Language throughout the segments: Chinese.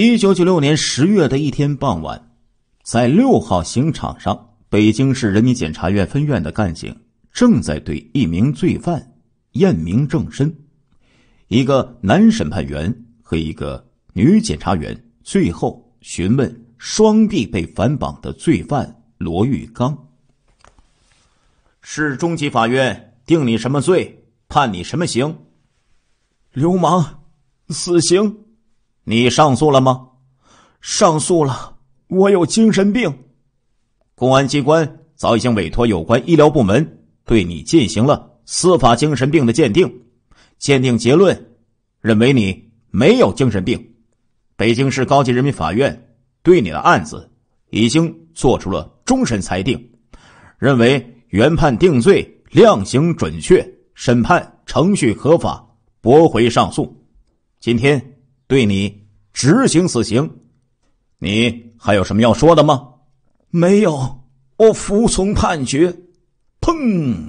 一九九六年十月的一天傍晚，在六号刑场上，北京市人民检察院分院的干警正在对一名罪犯验明正身。一个男审判员和一个女检察员最后询问双臂被反绑的罪犯罗玉刚：“市中级法院定你什么罪？判你什么刑？”“流氓，死刑。”你上诉了吗？上诉了。我有精神病。公安机关早已经委托有关医疗部门对你进行了司法精神病的鉴定，鉴定结论认为你没有精神病。北京市高级人民法院对你的案子已经做出了终审裁定，认为原判定罪量刑准确，审判程序合法，驳回上诉。今天。对你执行死刑，你还有什么要说的吗？没有，我服从判决。砰！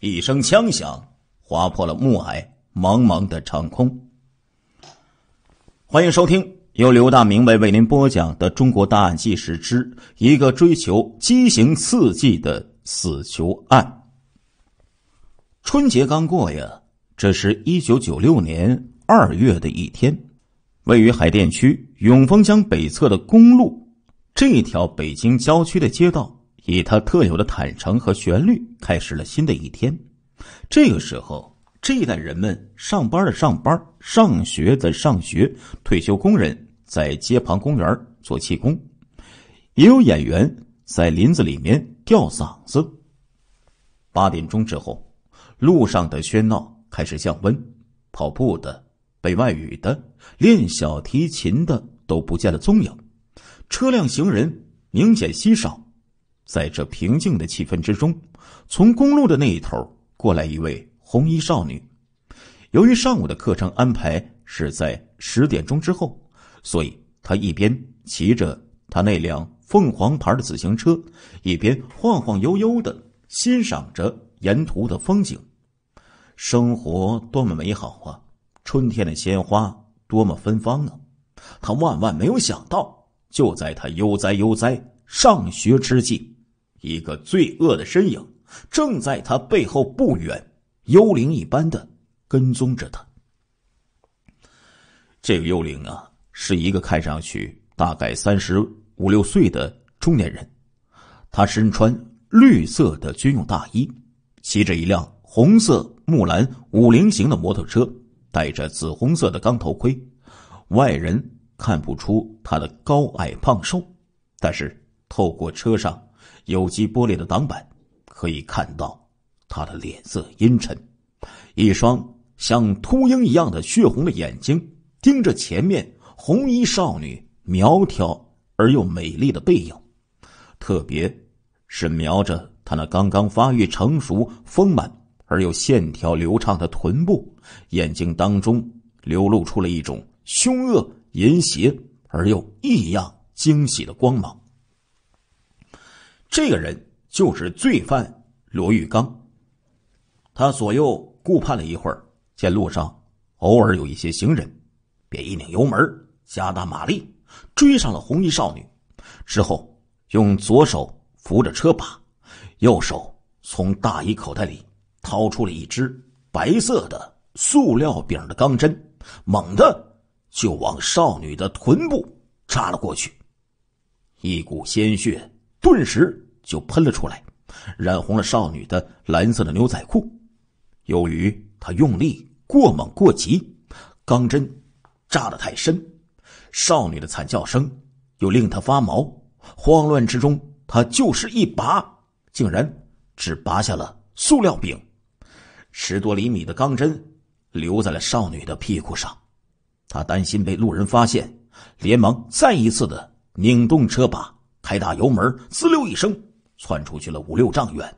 一声枪响划破了暮霭茫茫的长空。欢迎收听由刘大明白为您播讲的《中国大案纪实之一个追求畸形刺激的死囚案》。春节刚过呀，这是一九九六年二月的一天。位于海淀区永丰江北侧的公路，这条北京郊区的街道，以它特有的坦诚和旋律，开始了新的一天。这个时候，这一代人们上班的上班，上学的上学，退休工人在街旁公园做气功，也有演员在林子里面吊嗓子。八点钟之后，路上的喧闹开始降温，跑步的。背外语的、练小提琴的都不见了踪影，车辆行人明显稀少，在这平静的气氛之中，从公路的那一头过来一位红衣少女。由于上午的课程安排是在十点钟之后，所以她一边骑着她那辆凤凰牌的自行车，一边晃晃悠悠的欣赏着沿途的风景。生活多么美好啊！春天的鲜花多么芬芳呢？他万万没有想到，就在他悠哉悠哉上学之际，一个罪恶的身影正在他背后不远，幽灵一般的跟踪着他。这个幽灵啊，是一个看上去大概三十五六岁的中年人，他身穿绿色的军用大衣，骑着一辆红色木兰五菱型的摩托车。戴着紫红色的钢头盔，外人看不出他的高矮胖瘦，但是透过车上有机玻璃的挡板，可以看到他的脸色阴沉，一双像秃鹰一样的血红的眼睛盯着前面红衣少女苗条而又美丽的背影，特别是瞄着他那刚刚发育成熟、丰满。而又线条流畅的臀部，眼睛当中流露出了一种凶恶、淫邪而又异样惊喜的光芒。这个人就是罪犯罗玉刚。他左右顾盼了一会儿，见路上偶尔有一些行人，便一拧油门，加大马力，追上了红衣少女。之后，用左手扶着车把，右手从大衣口袋里。掏出了一只白色的塑料柄的钢针，猛地就往少女的臀部扎了过去，一股鲜血顿时就喷了出来，染红了少女的蓝色的牛仔裤。由于他用力过猛过急，钢针扎得太深，少女的惨叫声又令他发毛，慌乱之中，他就是一拔，竟然只拔下了塑料柄。十多厘米的钢针留在了少女的屁股上，他担心被路人发现，连忙再一次的拧动车把，开大油门，滋溜一声窜出去了五六丈远。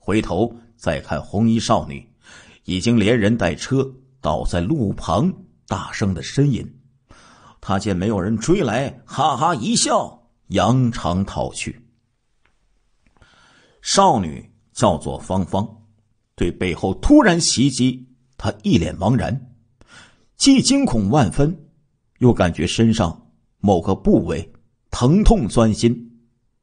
回头再看红衣少女，已经连人带车倒在路旁，大声的呻吟。他见没有人追来，哈哈一笑，扬长逃去。少女叫做芳芳。对背后突然袭击，他一脸茫然，既惊恐万分，又感觉身上某个部位疼痛钻心，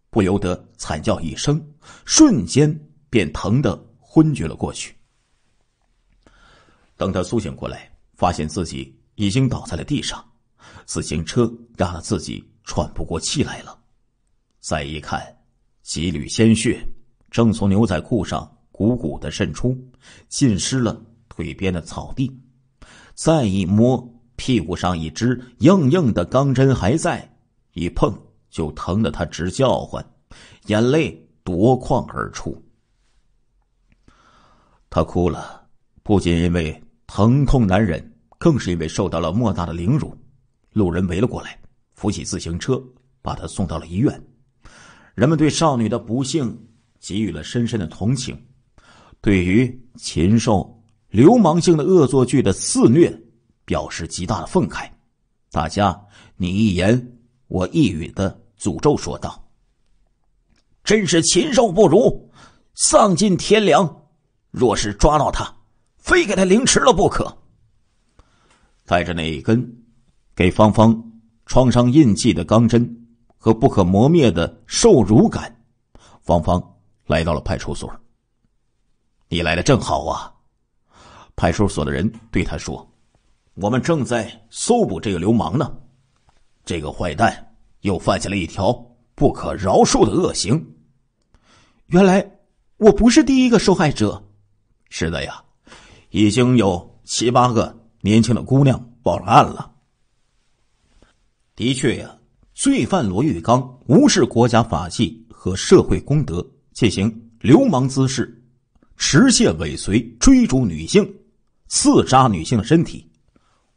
不由得惨叫一声，瞬间便疼得昏厥了过去。等他苏醒过来，发现自己已经倒在了地上，自行车压得自己喘不过气来了。再一看，几缕鲜血正从牛仔裤上。鼓鼓的渗出，浸湿了腿边的草地。再一摸，屁股上一只硬硬的钢针还在，一碰就疼得他直叫唤，眼泪夺眶而出。他哭了，不仅因为疼痛难忍，更是因为受到了莫大的凌辱。路人围了过来，扶起自行车，把他送到了医院。人们对少女的不幸给予了深深的同情。对于禽兽流氓性的恶作剧的肆虐表示极大的愤慨，大家你一言我一语的诅咒说道：“真是禽兽不如，丧尽天良！若是抓到他，非给他凌迟了不可。”带着那一根给芳芳创伤印记的钢针和不可磨灭的受辱感，芳芳来到了派出所。你来的正好啊！派出所的人对他说：“我们正在搜捕这个流氓呢，这个坏蛋又犯下了一条不可饶恕的恶行。原来我不是第一个受害者，是的呀，已经有七八个年轻的姑娘报了案了。的确呀，罪犯罗玉刚无视国家法纪和社会公德，进行流氓滋事。”持械尾随、追逐女性、刺扎女性的身体、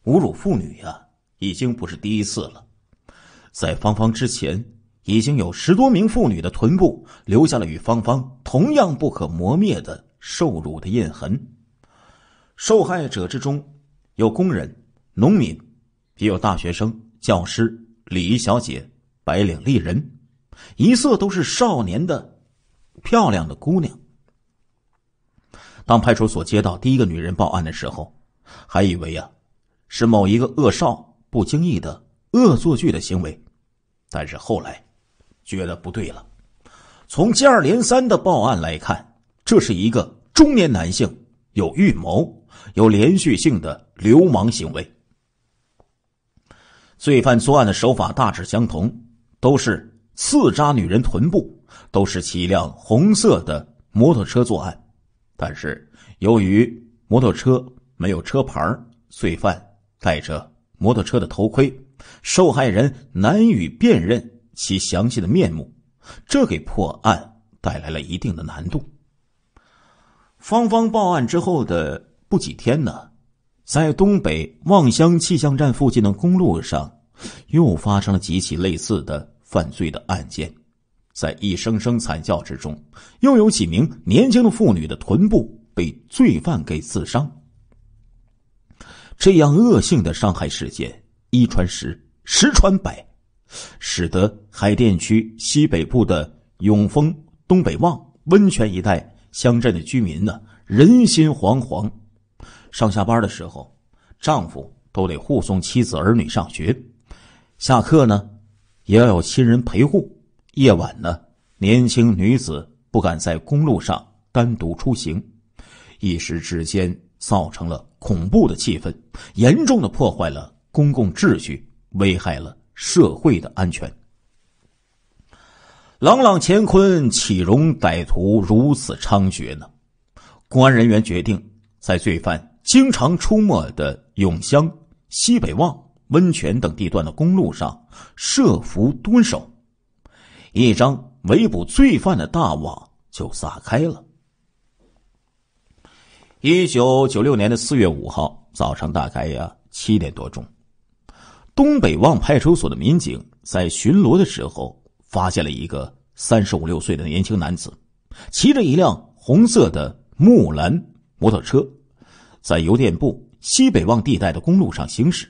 侮辱妇女呀，已经不是第一次了。在芳芳之前，已经有十多名妇女的臀部留下了与芳芳同样不可磨灭的受辱的印痕。受害者之中有工人、农民，也有大学生、教师、礼仪小姐、白领丽人，一色都是少年的、漂亮的姑娘。当派出所接到第一个女人报案的时候，还以为呀，是某一个恶少不经意的恶作剧的行为，但是后来觉得不对了。从接二连三的报案来看，这是一个中年男性有预谋、有连续性的流氓行为。罪犯作案的手法大致相同，都是刺扎女人臀部，都是骑一辆红色的摩托车作案。但是，由于摩托车没有车牌，罪犯戴着摩托车的头盔，受害人难以辨认其详细的面目，这给破案带来了一定的难度。芳芳报案之后的不几天呢，在东北望乡气象站附近的公路上，又发生了几起类似的犯罪的案件。在一声声惨叫之中，又有几名年轻的妇女的臀部被罪犯给刺伤。这样恶性的伤害事件一传十，十传百，使得海淀区西北部的永丰、东北旺温泉一带乡镇的居民呢，人心惶惶。上下班的时候，丈夫都得护送妻子儿女上学；下课呢，也要有亲人陪护。夜晚呢，年轻女子不敢在公路上单独出行，一时之间造成了恐怖的气氛，严重的破坏了公共秩序，危害了社会的安全。朗朗乾坤岂容歹徒如此猖獗呢？公安人员决定在罪犯经常出没的永乡西北望温泉等地段的公路上设伏蹲守。一张围捕罪犯的大网就撒开了。一九九六年的四月五号早上，大概呀七点多钟，东北旺派出所的民警在巡逻的时候，发现了一个三十五六岁的年轻男子，骑着一辆红色的木兰摩托车，在邮电部西北旺地带的公路上行驶。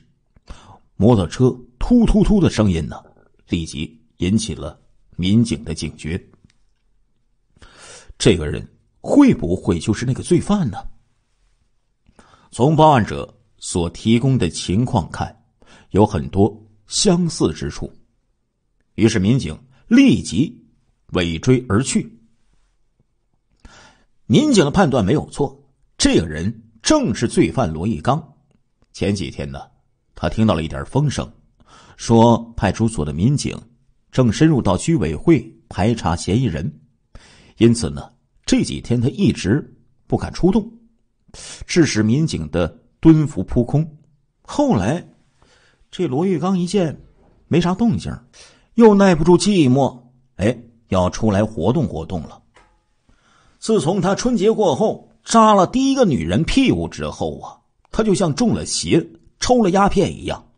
摩托车突突突的声音呢，立即引起了。民警的警觉，这个人会不会就是那个罪犯呢？从报案者所提供的情况看，有很多相似之处。于是民警立即尾追而去。民警的判断没有错，这个人正是罪犯罗义刚。前几天呢，他听到了一点风声，说派出所的民警。正深入到居委会排查嫌疑人，因此呢，这几天他一直不敢出动，致使民警的蹲伏扑空。后来，这罗玉刚一见没啥动静，又耐不住寂寞，哎，要出来活动活动了。自从他春节过后扎了第一个女人屁股之后啊，他就像中了邪、抽了鸦片一样。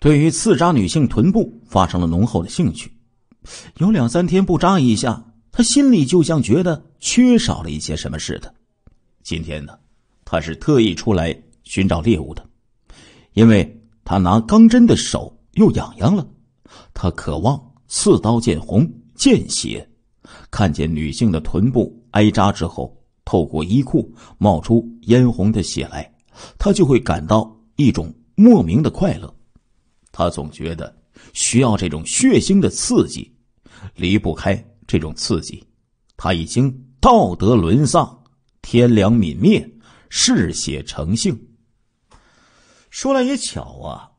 对于刺扎女性臀部发生了浓厚的兴趣，有两三天不扎一下，他心里就像觉得缺少了一些什么似的。今天呢，他是特意出来寻找猎物的，因为他拿钢针的手又痒痒了。他渴望刺刀见红、见血，看见女性的臀部挨扎之后，透过衣裤冒出嫣红的血来，他就会感到一种莫名的快乐。他总觉得需要这种血腥的刺激，离不开这种刺激。他已经道德沦丧，天良泯灭，嗜血成性。说来也巧啊，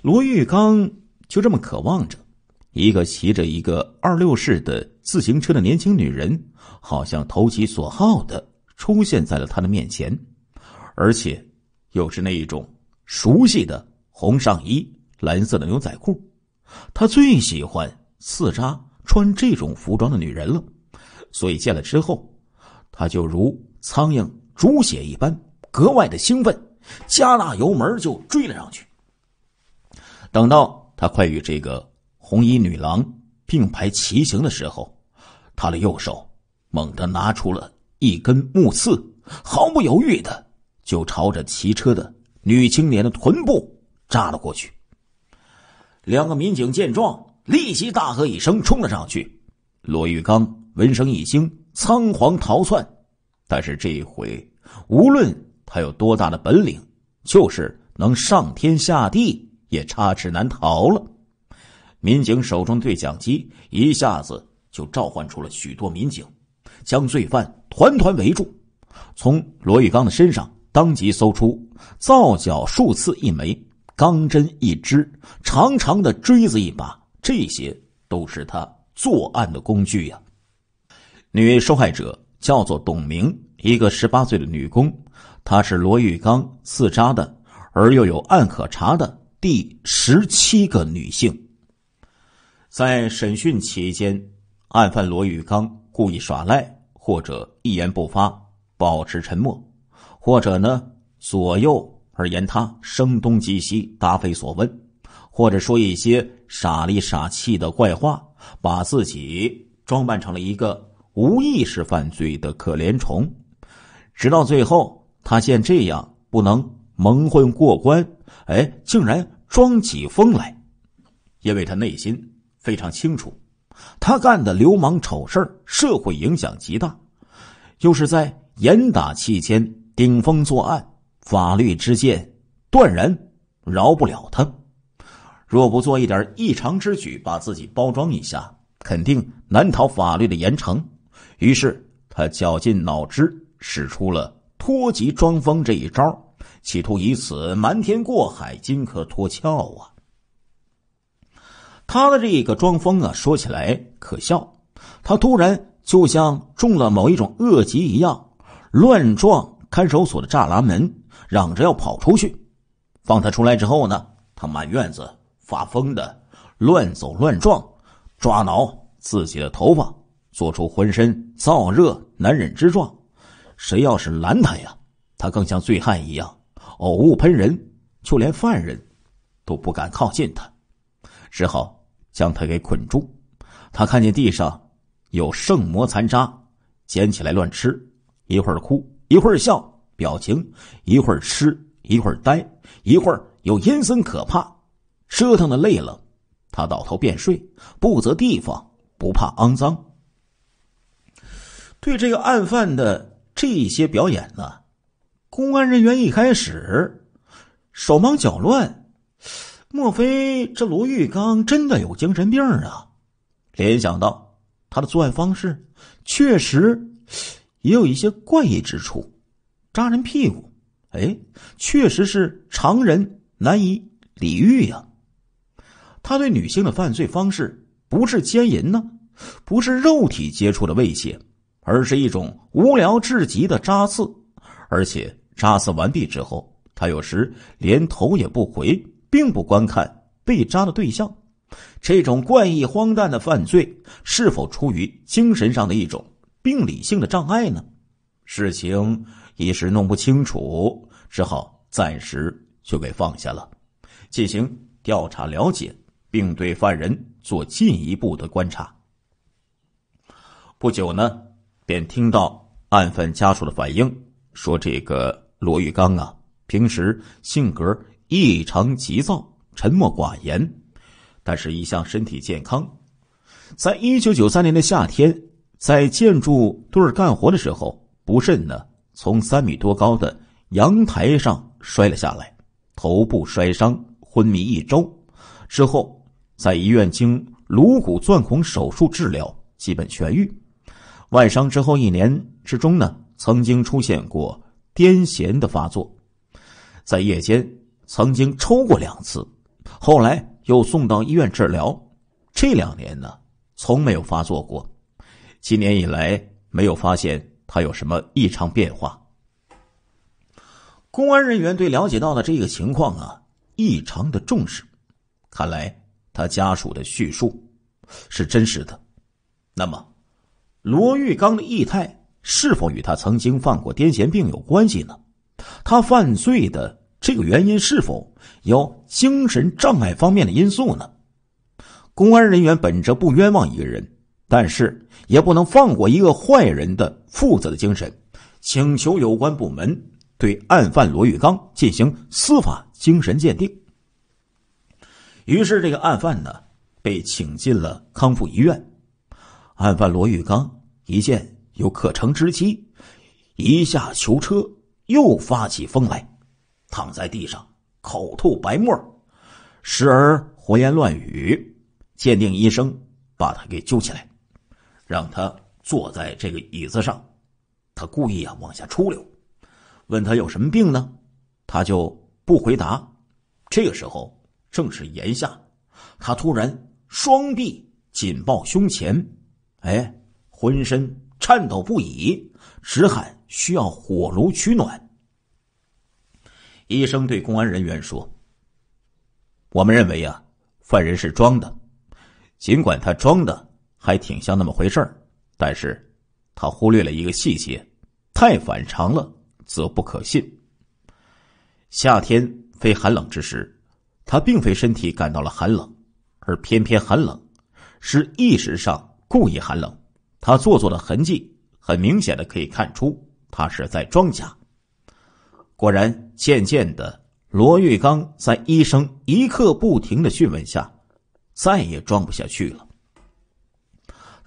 罗玉刚就这么渴望着，一个骑着一个二六式的自行车的年轻女人，好像投其所好的出现在了他的面前，而且又是那一种熟悉的红上衣。蓝色的牛仔裤，他最喜欢刺扎穿这种服装的女人了，所以见了之后，他就如苍蝇猪血一般，格外的兴奋，加大油门就追了上去。等到他快与这个红衣女郎并排骑行的时候，他的右手猛地拿出了一根木刺，毫不犹豫的就朝着骑车的女青年的臀部扎了过去。两个民警见状，立即大喝一声，冲了上去。罗玉刚闻声一惊，仓皇逃窜。但是这一回，无论他有多大的本领，就是能上天下地，也插翅难逃了。民警手中对讲机一下子就召唤出了许多民警，将罪犯团团围住。从罗玉刚的身上，当即搜出皂角数次一枚。钢针一支，长长的锥子一把，这些都是他作案的工具呀。女受害者叫做董明，一个十八岁的女工，她是罗玉刚刺杀的，而又有案可查的第十七个女性。在审讯期间，案犯罗玉刚故意耍赖，或者一言不发，保持沉默，或者呢左右。而言他声东击西、答非所问，或者说一些傻里傻气的怪话，把自己装扮成了一个无意识犯罪的可怜虫。直到最后，他见这样不能蒙混过关，哎，竟然装起疯来，因为他内心非常清楚，他干的流氓丑事社会影响极大，又是在严打期间顶风作案。法律之剑断然饶不了他。若不做一点异常之举，把自己包装一下，肯定难逃法律的严惩。于是他绞尽脑汁，使出了“脱籍装疯”这一招，企图以此瞒天过海、金科脱壳啊！他的这个装疯啊，说起来可笑，他突然就像中了某一种恶疾一样，乱撞看守所的栅栏门。嚷着要跑出去，放他出来之后呢，他满院子发疯的乱走乱撞，抓挠自己的头发，做出浑身燥热难忍之状。谁要是拦他呀，他更像醉汉一样呕物喷人，就连犯人都不敢靠近他，只好将他给捆住。他看见地上有圣魔残渣，捡起来乱吃，一会儿哭一会儿笑。表情一会儿痴，一会儿呆，一会儿又阴森可怕。折腾的累了，他倒头便睡，不择地方，不怕肮脏。对这个案犯的这些表演呢，公安人员一开始手忙脚乱。莫非这罗玉刚真的有精神病啊？联想到他的作案方式，确实也有一些怪异之处。扎人屁股，哎，确实是常人难以理喻呀。他对女性的犯罪方式不是奸淫呢，不是肉体接触的威胁，而是一种无聊至极的扎刺。而且扎刺完毕之后，他有时连头也不回，并不观看被扎的对象。这种怪异荒诞的犯罪，是否出于精神上的一种病理性的障碍呢？事情。一时弄不清楚，只好暂时就给放下了，进行调查了解，并对犯人做进一步的观察。不久呢，便听到案犯家属的反映，说这个罗玉刚啊，平时性格异常急躁，沉默寡言，但是一向身体健康。在一九九三年的夏天，在建筑队干活的时候，不慎呢。从三米多高的阳台上摔了下来，头部摔伤，昏迷一周。之后在医院经颅骨钻孔手术治疗，基本痊愈。外伤之后一年之中呢，曾经出现过癫痫的发作，在夜间曾经抽过两次，后来又送到医院治疗。这两年呢，从没有发作过，今年以来没有发现。他有什么异常变化？公安人员对了解到的这个情况啊，异常的重视。看来他家属的叙述是真实的。那么，罗玉刚的异态是否与他曾经犯过癫痫病有关系呢？他犯罪的这个原因是否有精神障碍方面的因素呢？公安人员本着不冤枉一个人，但是也不能放过一个坏人的。负责的精神，请求有关部门对案犯罗玉刚进行司法精神鉴定。于是，这个案犯呢被请进了康复医院。案犯罗玉刚一见有可乘之机，一下囚车又发起疯来，躺在地上口吐白沫，时而胡言乱语。鉴定医生把他给揪起来，让他。坐在这个椅子上，他故意啊往下出溜，问他有什么病呢？他就不回答。这个时候正是炎夏，他突然双臂紧抱胸前，哎，浑身颤抖不已，直喊需要火炉取暖。医生对公安人员说：“我们认为呀，犯人是装的，尽管他装的还挺像那么回事儿。”但是，他忽略了一个细节，太反常了，则不可信。夏天非寒冷之时，他并非身体感到了寒冷，而偏偏寒冷，是意识上故意寒冷。他做作的痕迹很明显的可以看出，他是在装假。果然，渐渐的，罗玉刚在医生一刻不停的询问下，再也装不下去了。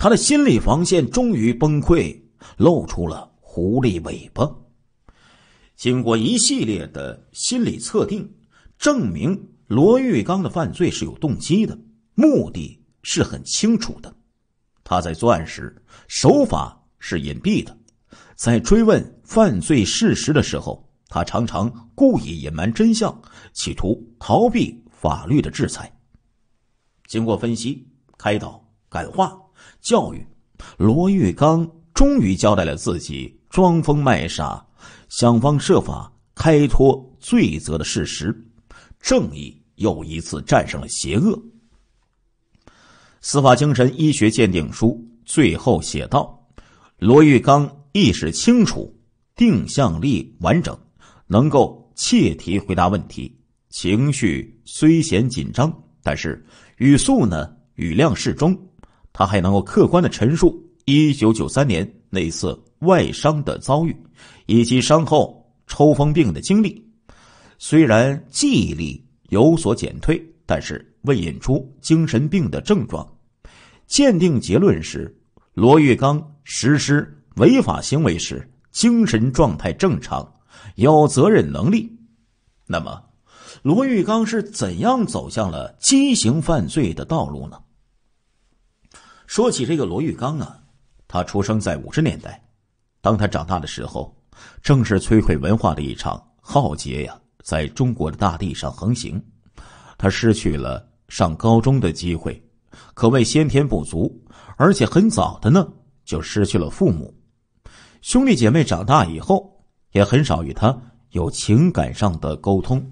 他的心理防线终于崩溃，露出了狐狸尾巴。经过一系列的心理测定，证明罗玉刚的犯罪是有动机的，目的是很清楚的。他在作案时手法是隐蔽的，在追问犯罪事实的时候，他常常故意隐瞒真相，企图逃避法律的制裁。经过分析、开导、感化。教育，罗玉刚终于交代了自己装疯卖傻、想方设法开脱罪责的事实。正义又一次战胜了邪恶。司法精神医学鉴定书最后写道：“罗玉刚意识清楚，定向力完整，能够切题回答问题。情绪虽显紧张，但是语速呢，语量适中。”他还能够客观的陈述一九九三年那次外伤的遭遇，以及伤后抽风病的经历。虽然记忆力有所减退，但是未引出精神病的症状。鉴定结论是：罗玉刚实施违法行为时精神状态正常，有责任能力。那么，罗玉刚是怎样走向了畸形犯罪的道路呢？说起这个罗玉刚啊，他出生在五十年代，当他长大的时候，正是摧毁文化的一场浩劫呀，在中国的大地上横行。他失去了上高中的机会，可谓先天不足，而且很早的呢就失去了父母，兄弟姐妹长大以后也很少与他有情感上的沟通。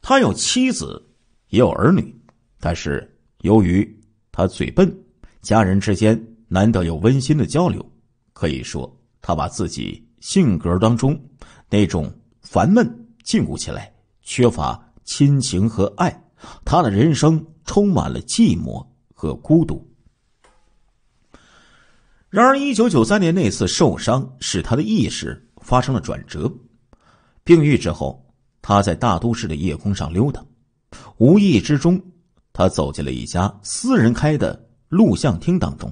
他有妻子，也有儿女，但是由于他嘴笨。家人之间难得有温馨的交流，可以说他把自己性格当中那种烦闷禁锢起来，缺乏亲情和爱，他的人生充满了寂寞和孤独。然而，一九九三年那次受伤使他的意识发生了转折，病愈之后，他在大都市的夜空上溜达，无意之中，他走进了一家私人开的。录像厅当中，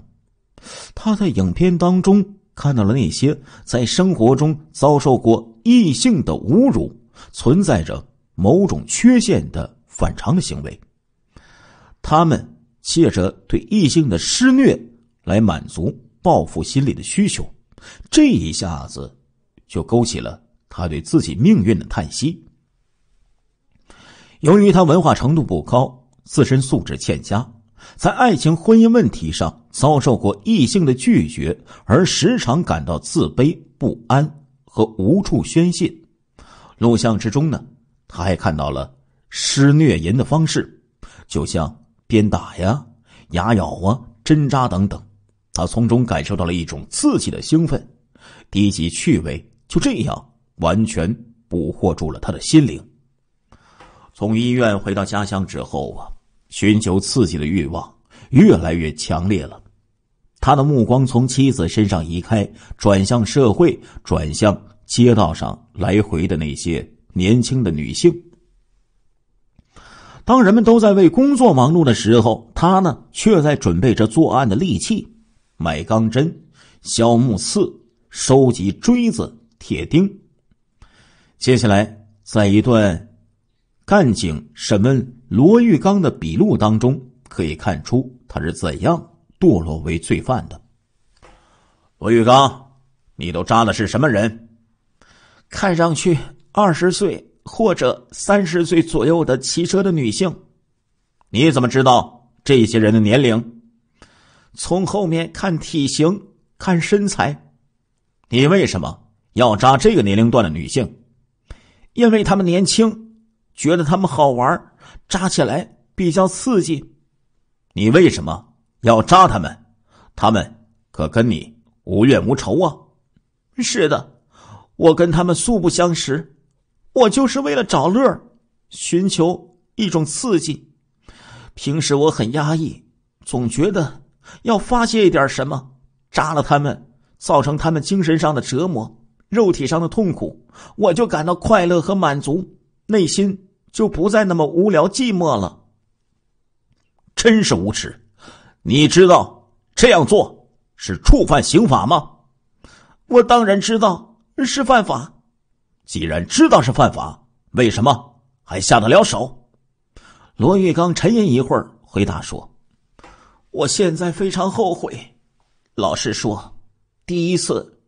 他在影片当中看到了那些在生活中遭受过异性的侮辱、存在着某种缺陷的反常的行为。他们借着对异性的施虐来满足报复心理的需求，这一下子就勾起了他对自己命运的叹息。由于他文化程度不高，自身素质欠佳。在爱情、婚姻问题上遭受过异性的拒绝，而时常感到自卑、不安和无处宣泄。录像之中呢，他还看到了施虐淫的方式，就像鞭打呀、牙咬啊、针扎等等，他从中感受到了一种刺激的兴奋、低级趣味，就这样完全捕获住了他的心灵。从医院回到家乡之后啊。寻求刺激的欲望越来越强烈了。他的目光从妻子身上移开，转向社会，转向街道上来回的那些年轻的女性。当人们都在为工作忙碌的时候，他呢却在准备着作案的利器，买钢针、削木刺、收集锥子、铁钉。接下来，在一段，干警审问。罗玉刚的笔录当中可以看出他是怎样堕落为罪犯的。罗玉刚，你都扎的是什么人？看上去二十岁或者三十岁左右的骑车的女性。你怎么知道这些人的年龄？从后面看体型，看身材。你为什么要扎这个年龄段的女性？因为他们年轻，觉得他们好玩扎起来比较刺激，你为什么要扎他们？他们可跟你无怨无仇啊！是的，我跟他们素不相识，我就是为了找乐寻求一种刺激。平时我很压抑，总觉得要发泄一点什么。扎了他们，造成他们精神上的折磨，肉体上的痛苦，我就感到快乐和满足，内心。就不再那么无聊寂寞了。真是无耻！你知道这样做是触犯刑法吗？我当然知道是犯法。既然知道是犯法，为什么还下得了手？罗玉刚沉吟一会儿，回答说：“我现在非常后悔。老实说，第一次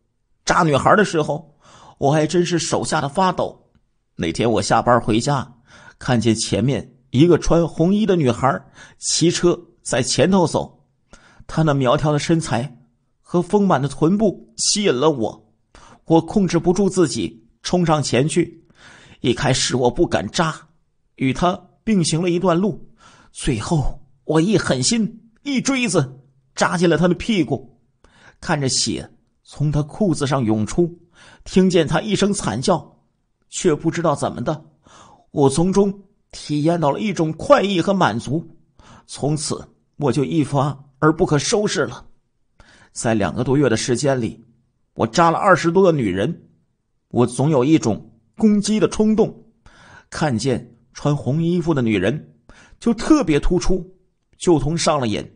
扎女孩的时候，我还真是手吓得发抖。那天我下班回家。”看见前面一个穿红衣的女孩骑车在前头走，她那苗条的身材和丰满的臀部吸引了我，我控制不住自己冲上前去。一开始我不敢扎，与她并行了一段路，最后我一狠心，一锥子扎进了她的屁股，看着血从她裤子上涌出，听见她一声惨叫，却不知道怎么的。我从中体验到了一种快意和满足，从此我就一发而不可收拾了。在两个多月的时间里，我扎了二十多个女人，我总有一种攻击的冲动，看见穿红衣服的女人就特别突出，就同上了瘾。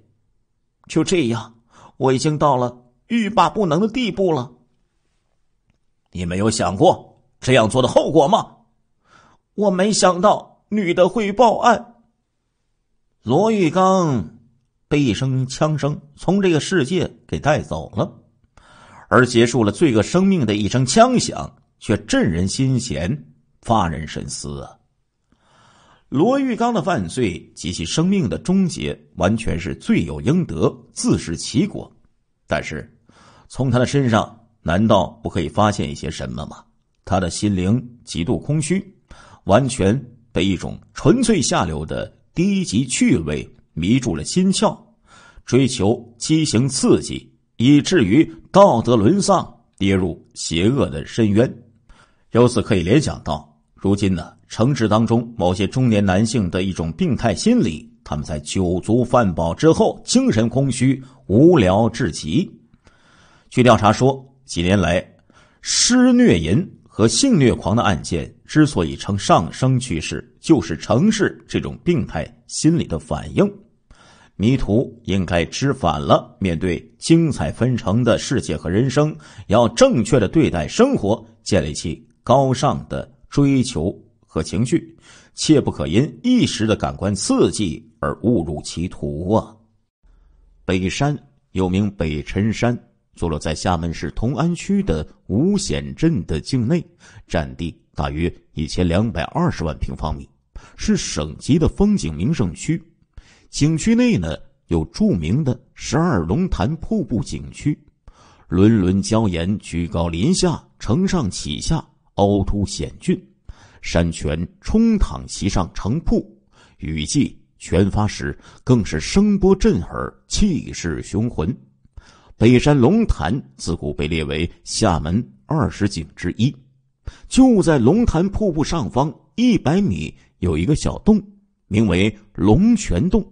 就这样，我已经到了欲罢不能的地步了。你没有想过这样做的后果吗？我没想到女的会报案。罗玉刚被一声枪声从这个世界给带走了，而结束了罪恶生命的一声枪响却震人心弦，发人深思啊！罗玉刚的犯罪及其生命的终结完全是罪有应得，自食其果。但是，从他的身上难道不可以发现一些什么吗？他的心灵极度空虚。完全被一种纯粹下流的低级趣味迷住了心窍，追求畸形刺激，以至于道德沦丧，跌入邪恶的深渊。由此可以联想到，如今呢，城市当中某些中年男性的一种病态心理，他们在酒足饭饱之后，精神空虚，无聊至极。据调查说，几年来，施虐淫。和性虐狂的案件之所以呈上升趋势，就是城市这种病态心理的反应。迷途应该知返了。面对精彩纷呈的世界和人生，要正确的对待生活，建立起高尚的追求和情绪，切不可因一时的感官刺激而误入歧途啊！北山又名北辰山。坐落在厦门市同安区的五显镇的境内，占地大约一千两百二十万平方米，是省级的风景名胜区。景区内呢有著名的十二龙潭瀑布景区，轮轮礁岩居高临下，承上启下，凹凸险峻，山泉冲淌其上成瀑。雨季泉发时更是声波震耳，气势雄浑。北山龙潭自古被列为厦门二十景之一。就在龙潭瀑布上方一百米有一个小洞，名为龙泉洞。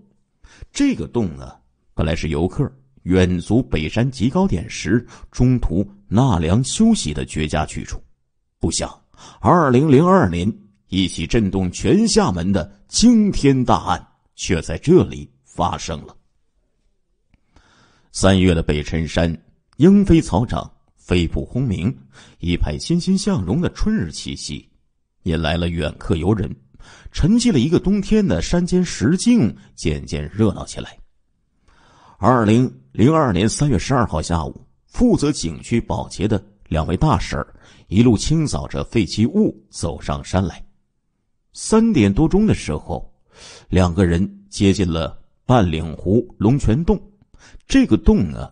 这个洞呢，本来是游客远足北山极高点时中途纳凉休息的绝佳去处。不想，二零零二年一起震动全厦门的惊天大案却在这里发生了。三月的北辰山，莺飞草长，飞瀑轰鸣，一派欣欣向荣的春日气息，引来了远客游人。沉寂了一个冬天的山间石径渐渐热闹起来。二零零二年三月十二号下午，负责景区保洁的两位大婶一路清扫着废弃物走上山来。三点多钟的时候，两个人接近了半岭湖龙泉洞。这个洞啊，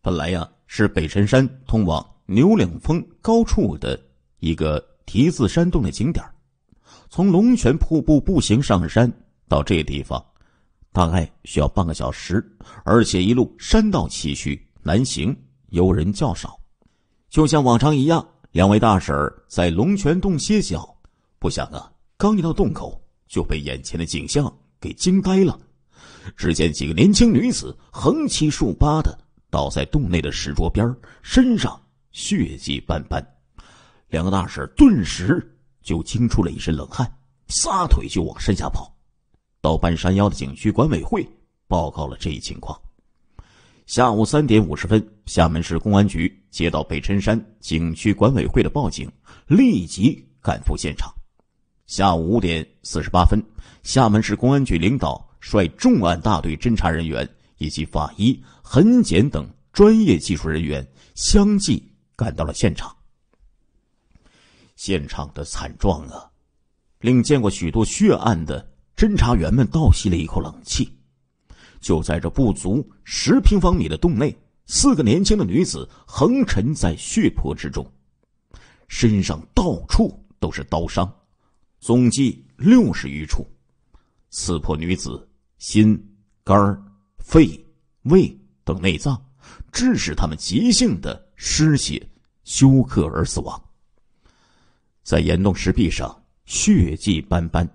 本来呀是北辰山通往牛岭峰高处的一个提字山洞的景点从龙泉瀑布步行上山到这地方，大概需要半个小时，而且一路山道崎岖难行，游人较少。就像往常一样，两位大婶在龙泉洞歇脚，不想啊，刚一到洞口就被眼前的景象给惊呆了。只见几个年轻女子横七竖八的倒在洞内的石桌边，身上血迹斑斑。两个大婶顿时就惊出了一身冷汗，撒腿就往山下跑，到半山腰的景区管委会报告了这一情况。下午三点五十分，厦门市公安局接到北辰山景区管委会的报警，立即赶赴现场。下午五点四十八分，厦门市公安局领导。率重案大队侦查人员以及法医、痕检等专业技术人员相继赶到了现场。现场的惨状啊，令见过许多血案的侦查员们倒吸了一口冷气。就在这不足十平方米的洞内，四个年轻的女子横沉在血泊之中，身上到处都是刀伤，总计六十余处，刺破女子。心、肝、肺、胃等内脏，致使他们急性的失血休克而死亡。在岩洞石壁上血迹斑斑，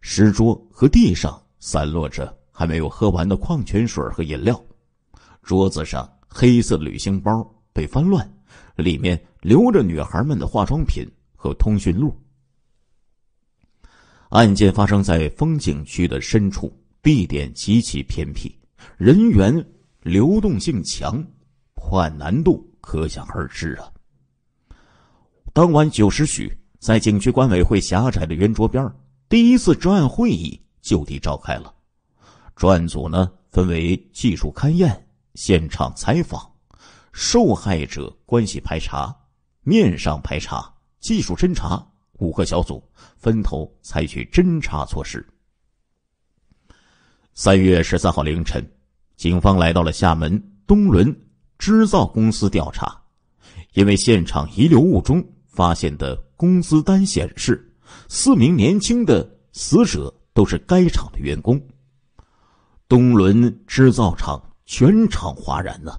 石桌和地上散落着还没有喝完的矿泉水和饮料，桌子上黑色旅行包被翻乱，里面留着女孩们的化妆品和通讯录。案件发生在风景区的深处。地点极其偏僻，人员流动性强，破案难度可想而知啊。当晚九时许，在景区管委会狭窄的圆桌边，第一次专案会议就地召开了。专案组呢分为技术勘验、现场采访、受害者关系排查、面上排查、技术侦查五个小组，分头采取侦查措施。三月十三号凌晨，警方来到了厦门东伦织造公司调查，因为现场遗留物中发现的工资单显示，四名年轻的死者都是该厂的员工。东伦织造厂全场哗然呢。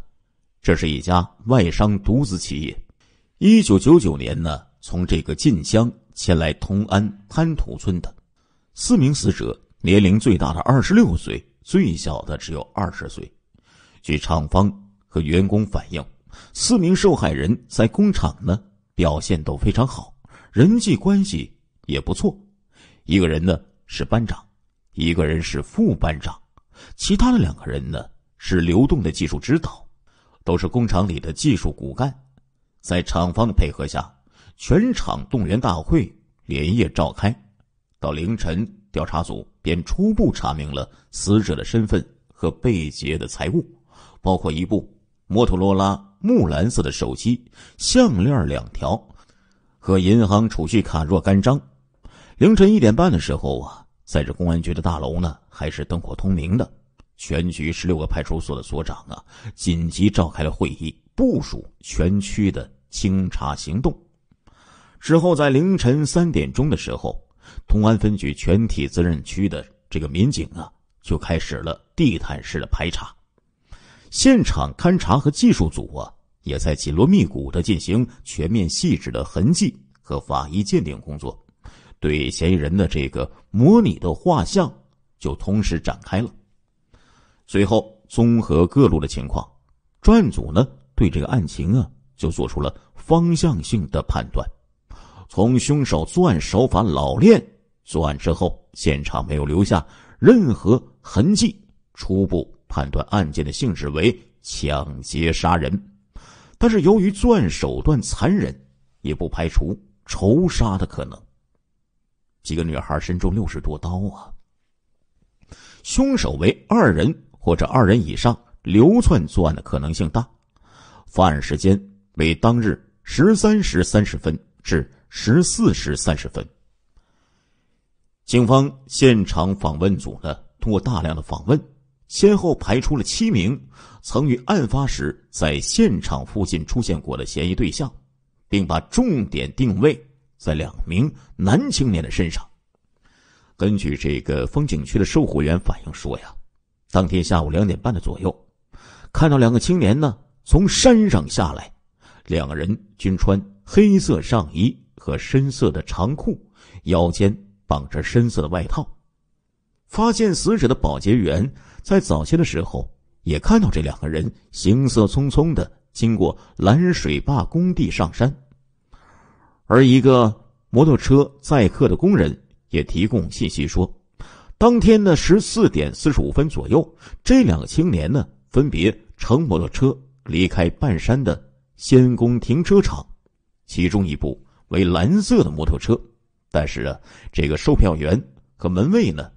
这是一家外商独资企业，一九九九年呢，从这个晋江前来同安滩涂村的四名死者。年龄最大的二十六岁，最小的只有二十岁。据厂方和员工反映，四名受害人在工厂呢表现都非常好，人际关系也不错。一个人呢是班长，一个人是副班长，其他的两个人呢是流动的技术指导，都是工厂里的技术骨干。在厂方的配合下，全场动员大会连夜召开，到凌晨。调查组便初步查明了死者的身份和被劫的财物，包括一部摩托罗拉木蓝色的手机、项链两条和银行储蓄卡若干张。凌晨一点半的时候啊，在这公安局的大楼呢还是灯火通明的，全局十六个派出所的所长啊紧急召开了会议，部署全区的清查行动。之后，在凌晨三点钟的时候。公安分局全体责任区的这个民警啊，就开始了地毯式的排查，现场勘查和技术组啊，也在紧锣密鼓的进行全面细致的痕迹和法医鉴定工作，对嫌疑人的这个模拟的画像就同时展开了。随后，综合各路的情况，专案组呢对这个案情啊就做出了方向性的判断，从凶手作案手法老练。作案之后，现场没有留下任何痕迹，初步判断案件的性质为抢劫杀人，但是由于作案手段残忍，也不排除仇杀的可能。几个女孩身中六十多刀啊！凶手为二人或者二人以上，流窜作案的可能性大。犯案时间为当日十三时三十分至十四时三十分。警方现场访问组呢，通过大量的访问，先后排除了七名曾于案发时在现场附近出现过的嫌疑对象，并把重点定位在两名男青年的身上。根据这个风景区的售货员反映说呀，当天下午两点半的左右，看到两个青年呢从山上下来，两人均穿黑色上衣和深色的长裤，腰间。绑着深色的外套，发现死者的保洁员在早些的时候也看到这两个人行色匆匆的经过蓝水坝工地上山，而一个摩托车载客的工人也提供信息说，当天的十四点四十五分左右，这两个青年呢分别乘摩托车离开半山的仙宫停车场，其中一部为蓝色的摩托车。但是啊，这个售票员和门卫呢，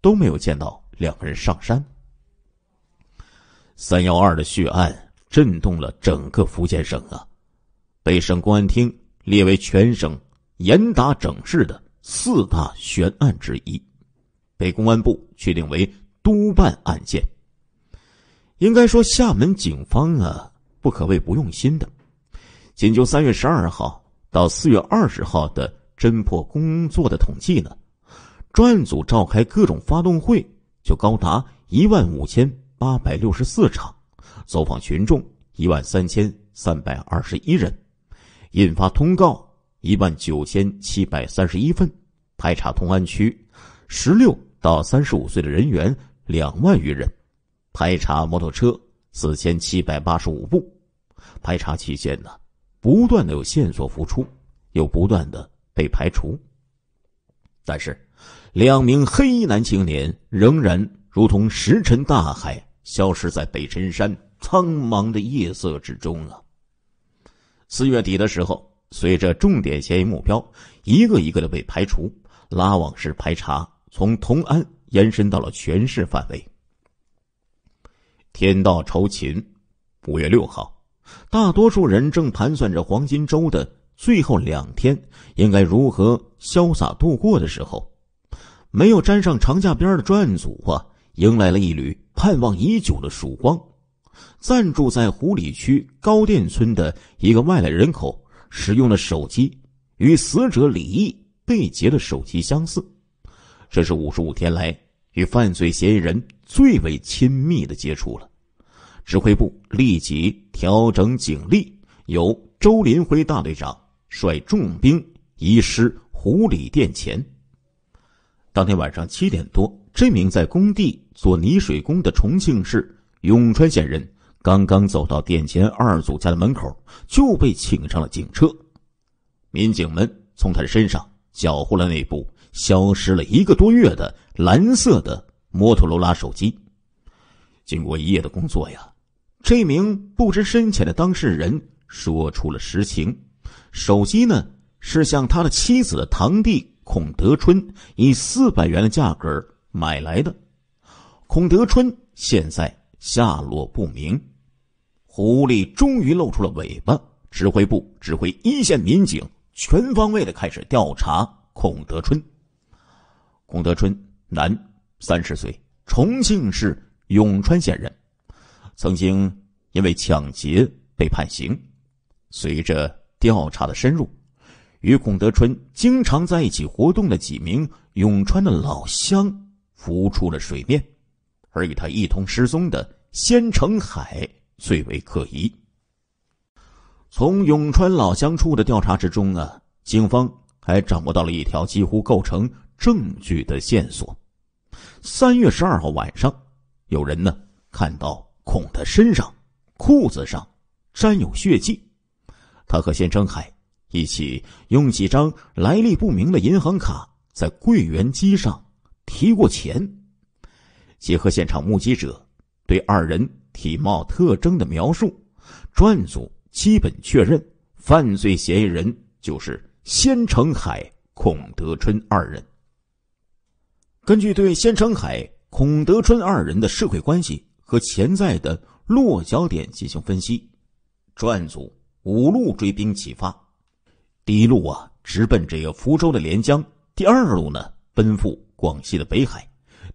都没有见到两个人上山。三幺二的血案震动了整个福建省啊，被省公安厅列为全省严打整治的四大悬案之一，被公安部确定为督办案件。应该说，厦门警方啊，不可谓不用心的。仅就三月十二号到四月二十号的。侦破工作的统计呢？专案组召开各种发动会就高达一万五千八百六十四场，走访群众一万三千三百二十一人，印发通告一万九千七百三十一份，排查通安区十六到三十五岁的人员两万余人，排查摩托车四千七百八十五部，排查期间呢，不断的有线索浮出，有不断的。被排除，但是两名黑衣男青年仍然如同石沉大海，消失在北辰山苍茫的夜色之中了。四月底的时候，随着重点嫌疑目标一个一个的被排除，拉网式排查从同安延伸到了全市范围。天道酬勤，五月六号，大多数人正盘算着黄金周的。最后两天应该如何潇洒度过的时候，没有沾上长假边的专案组啊，迎来了一缕盼望已久的曙光。暂住在湖里区高店村的一个外来人口，使用了手机，与死者李毅被劫的手机相似。这是五十五天来与犯罪嫌疑人最为亲密的接触了。指挥部立即调整警力，由周林辉大队长。率重兵移师湖里殿前。当天晚上七点多，这名在工地做泥水工的重庆市永川县人，刚刚走到殿前二组家的门口，就被请上了警车。民警们从他的身上缴获了那部消失了一个多月的蓝色的摩托罗拉手机。经过一夜的工作呀，这名不知深浅的当事人说出了实情。手机呢是向他的妻子堂弟孔德春以四百元的价格买来的。孔德春现在下落不明，狐狸终于露出了尾巴。指挥部指挥一线民警全方位的开始调查孔德春。孔德春，男，三十岁，重庆市永川县人，曾经因为抢劫被判刑，随着。调查的深入，与孔德春经常在一起活动的几名永川的老乡浮出了水面，而与他一同失踪的仙成海最为可疑。从永川老乡处的调查之中啊，警方还掌握到了一条几乎构成证据的线索：三月十二号晚上，有人呢看到孔的身上、裤子上沾有血迹。他和鲜成海一起用几张来历不明的银行卡在柜员机上提过钱。结合现场目击者对二人体貌特征的描述，专案组基本确认犯罪嫌疑人就是鲜成海、孔德春二人。根据对鲜成海、孔德春二人的社会关系和潜在的落脚点进行分析，专案组。五路追兵起发，第一路啊直奔这个福州的连江，第二路呢奔赴广西的北海，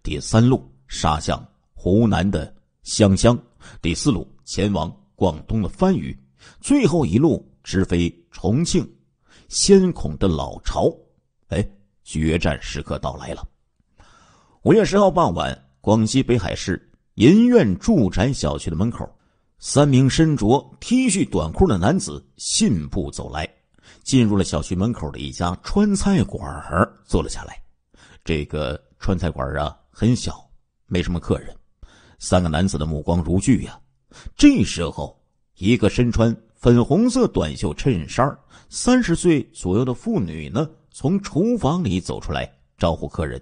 第三路杀向湖南的湘乡，第四路前往广东的番禺，最后一路直飞重庆，先孔的老巢。哎，决战时刻到来了。五月十号傍晚，广西北海市银苑住宅小区的门口。三名身着 T 恤短裤的男子信步走来，进入了小区门口的一家川菜馆儿，坐了下来。这个川菜馆儿啊很小，没什么客人。三个男子的目光如炬呀。这时候，一个身穿粉红色短袖衬衫、三十岁左右的妇女呢，从厨房里走出来，招呼客人。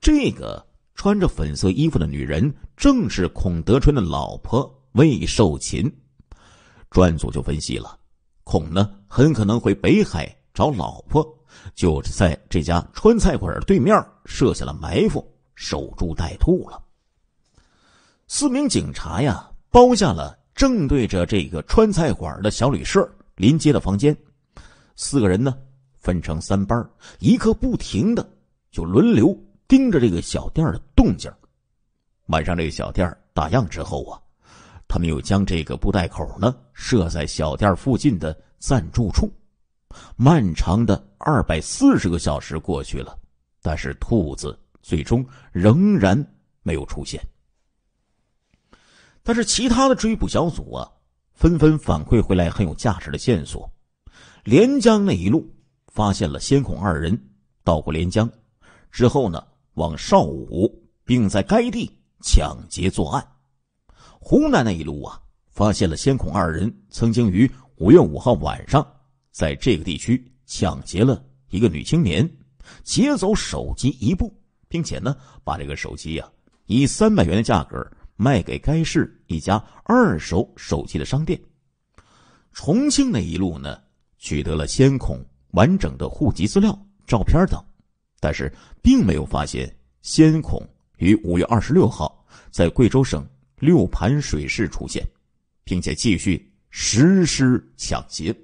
这个穿着粉色衣服的女人，正是孔德春的老婆。魏寿琴，专案组就分析了，孔呢很可能回北海找老婆，就是在这家川菜馆对面设下了埋伏，守株待兔了。四名警察呀包下了正对着这个川菜馆的小旅社临街的房间，四个人呢分成三班，一刻不停的就轮流盯着这个小店的动静。晚上这个小店打烊之后啊。他们又将这个布袋口呢设在小店附近的暂住处。漫长的二百四十个小时过去了，但是兔子最终仍然没有出现。但是其他的追捕小组啊，纷纷反馈回来很有价值的线索：连江那一路发现了先恐二人到过连江，之后呢往邵武，并在该地抢劫作案。湖南那一路啊，发现了先孔二人曾经于五月五号晚上在这个地区抢劫了一个女青年，劫走手机一部，并且呢，把这个手机呀以三百元的价格卖给该市一家二手手机的商店。重庆那一路呢，取得了先孔完整的户籍资料、照片等，但是并没有发现先孔于五月二十六号在贵州省。六盘水市出现，并且继续实施抢劫，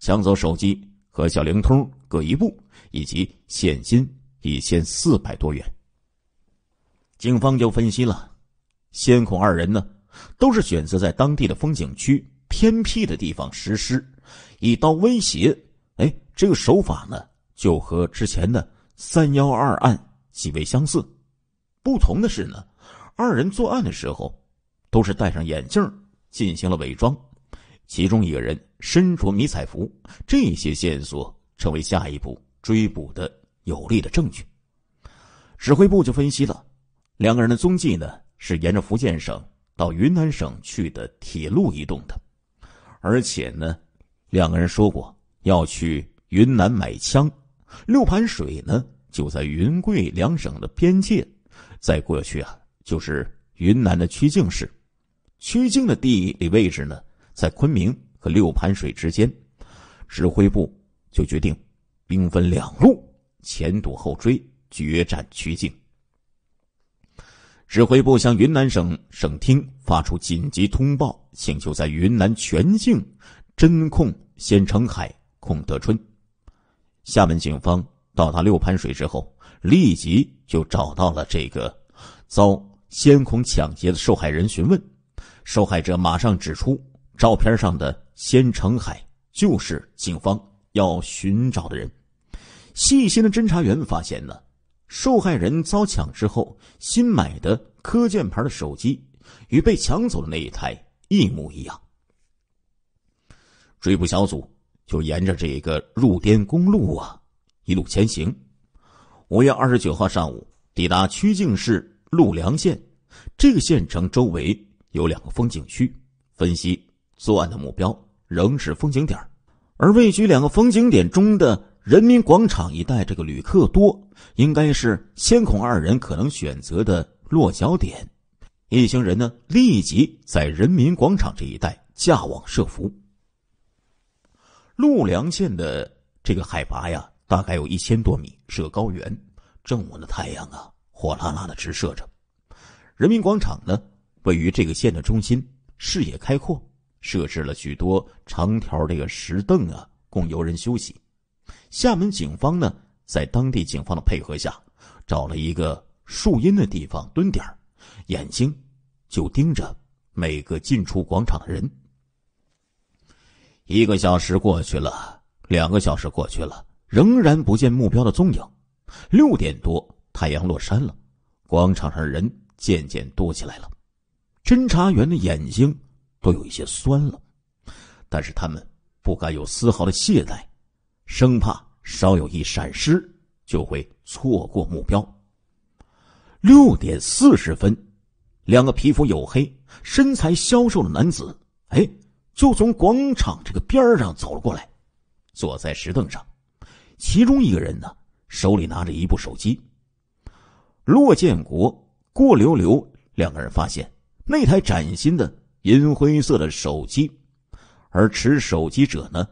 抢走手机和小灵通各一部，以及现金一千四百多元。警方就分析了，先恐二人呢都是选择在当地的风景区偏僻的地方实施，以刀威胁。哎，这个手法呢就和之前的三幺二案极为相似。不同的是呢，二人作案的时候。都是戴上眼镜进行了伪装，其中一个人身着迷彩服，这些线索成为下一步追捕的有力的证据。指挥部就分析了两个人的踪迹呢，是沿着福建省到云南省去的铁路移动的，而且呢，两个人说过要去云南买枪。六盘水呢就在云贵两省的边界，在过去啊就是云南的曲靖市。曲靖的地理位置呢，在昆明和六盘水之间，指挥部就决定兵分两路，前堵后追，决战曲靖。指挥部向云南省省厅发出紧急通报，请求在云南全境侦控先程海、孔德春。厦门警方到达六盘水之后，立即就找到了这个遭先恐抢劫的受害人，询问。受害者马上指出，照片上的仙成海就是警方要寻找的人。细心的侦查员发现呢，受害人遭抢之后新买的科健牌的手机与被抢走的那一台一模一样。追捕小组就沿着这个入滇公路啊一路前行。五月二十九号上午抵达曲靖市陆良县，这个县城周围。有两个风景区，分析作案的目标仍是风景点而位居两个风景点中的人民广场一带，这个旅客多，应该是先恐二人可能选择的落脚点。一行人呢，立即在人民广场这一带架网设伏。陆良县的这个海拔呀，大概有一千多米，是高原。正午的太阳啊，火辣辣的直射着。人民广场呢？位于这个县的中心，视野开阔，设置了许多长条这个石凳啊，供游人休息。厦门警方呢，在当地警方的配合下，找了一个树荫的地方蹲点眼睛就盯着每个进出广场的人。一个小时过去了，两个小时过去了，仍然不见目标的踪影。六点多，太阳落山了，广场上人渐渐多起来了。侦查员的眼睛都有一些酸了，但是他们不敢有丝毫的懈怠，生怕稍有一闪失就会错过目标。六点四十分，两个皮肤黝黑、身材消瘦的男子，哎，就从广场这个边上走了过来，坐在石凳上，其中一个人呢手里拿着一部手机。骆建国、郭流流两个人发现。那台崭新的银灰色的手机，而持手机者呢，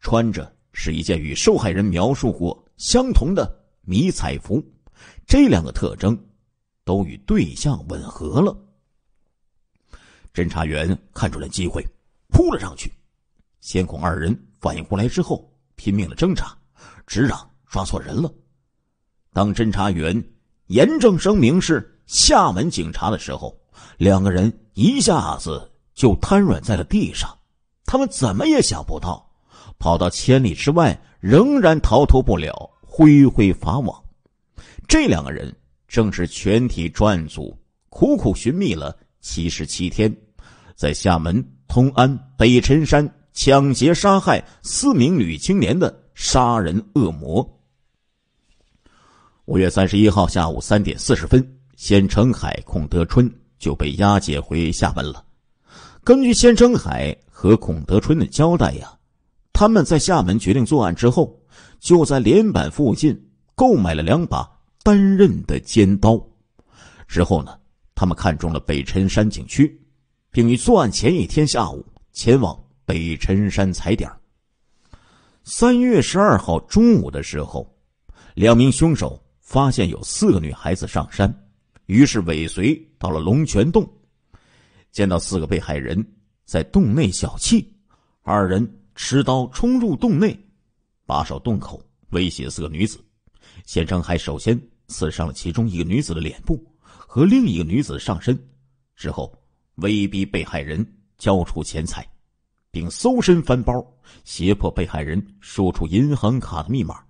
穿着是一件与受害人描述过相同的迷彩服，这两个特征都与对象吻合了。侦查员看准了机会，扑了上去，先恐二人反应过来之后拼命的挣扎，直嚷抓错人了。当侦查员严正声明是厦门警察的时候，两个人一下子就瘫软在了地上，他们怎么也想不到，跑到千里之外仍然逃脱不了恢恢法网。这两个人正是全体专案组苦苦寻觅了七十七天，在厦门通安北辰山抢劫杀害四名女青年的杀人恶魔。五月三十一号下午三点四十分，先成海、孔德春。就被押解回厦门了。根据先生海和孔德春的交代呀，他们在厦门决定作案之后，就在莲坂附近购买了两把单刃的尖刀。之后呢，他们看中了北辰山景区，并于作案前一天下午前往北辰山踩点。三月十二号中午的时候，两名凶手发现有四个女孩子上山。于是尾随到了龙泉洞，见到四个被害人在洞内小憩，二人持刀冲入洞内，把守洞口威胁四个女子。先生还首先刺伤了其中一个女子的脸部和另一个女子上身，之后威逼被害人交出钱财，并搜身翻包，胁迫被害人说出银行卡的密码。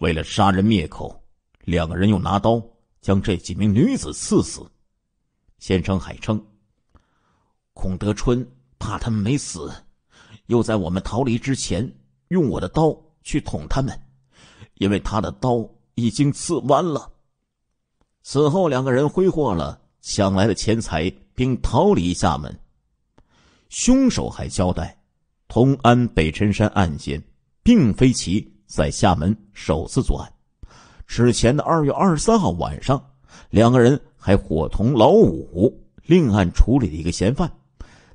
为了杀人灭口，两个人又拿刀。将这几名女子刺死。先生还称，孔德春怕他们没死，又在我们逃离之前用我的刀去捅他们，因为他的刀已经刺弯了。此后，两个人挥霍了抢来的钱财，并逃离厦门。凶手还交代，同安北辰山案件并非其在厦门首次作案。史前的二月二十三号晚上，两个人还伙同老五另案处理了一个嫌犯，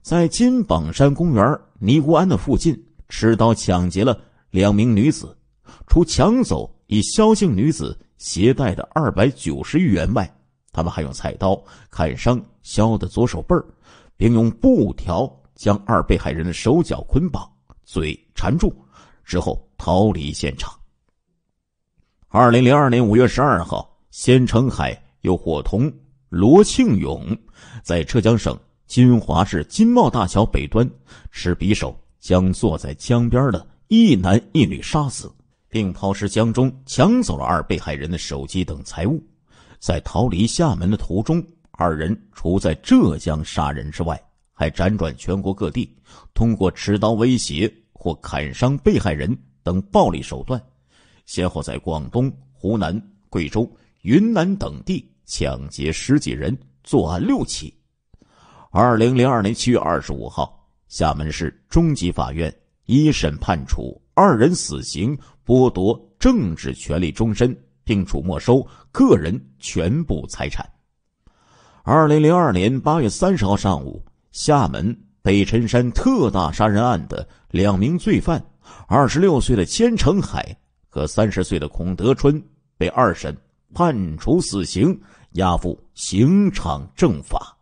在金榜山公园尼姑庵的附近持刀抢劫了两名女子。除抢走以肖姓女子携带的二百九十元外，他们还用菜刀砍伤肖的左手背，并用布条将二被害人的手脚捆绑、嘴缠住，之后逃离现场。二零零二年五月十二号，鲜成海又伙同罗庆勇，在浙江省金华市金茂大桥北端，持匕首将坐在江边的一男一女杀死，并抛尸江中，抢走了二被害人的手机等财物。在逃离厦门的途中，二人除在浙江杀人之外，还辗转全国各地，通过持刀威胁或砍伤被害人等暴力手段。先后在广东、湖南、贵州、云南等地抢劫十几人，作案六起。二零零二年七月二十五号，厦门市中级法院一审判处二人死刑，剥夺政治权利终身，并处没收个人全部财产。二零零二年八月三十号上午，厦门北辰山特大杀人案的两名罪犯，二十六岁的千成海。和三十岁的孔德春被二审判处死刑，押赴刑场正法。